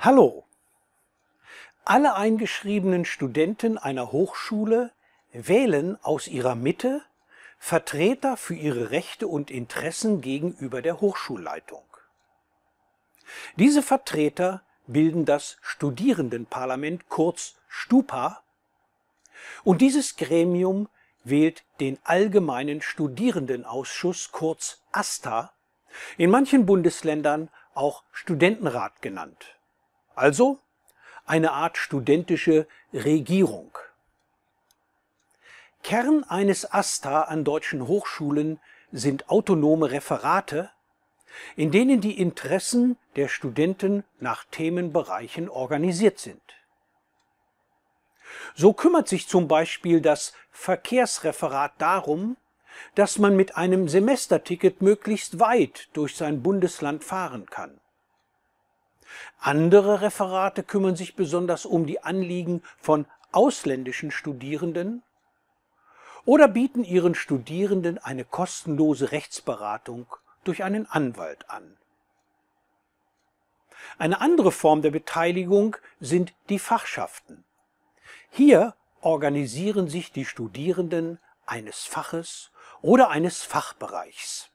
Hallo! Alle eingeschriebenen Studenten einer Hochschule wählen aus ihrer Mitte Vertreter für ihre Rechte und Interessen gegenüber der Hochschulleitung. Diese Vertreter bilden das Studierendenparlament kurz Stupa und dieses Gremium wählt den Allgemeinen Studierendenausschuss kurz ASTA, in manchen Bundesländern auch Studentenrat genannt. Also eine Art studentische Regierung. Kern eines AStA an deutschen Hochschulen sind autonome Referate, in denen die Interessen der Studenten nach Themenbereichen organisiert sind. So kümmert sich zum Beispiel das Verkehrsreferat darum, dass man mit einem Semesterticket möglichst weit durch sein Bundesland fahren kann. Andere Referate kümmern sich besonders um die Anliegen von ausländischen Studierenden oder bieten ihren Studierenden eine kostenlose Rechtsberatung durch einen Anwalt an. Eine andere Form der Beteiligung sind die Fachschaften. Hier organisieren sich die Studierenden eines Faches oder eines Fachbereichs.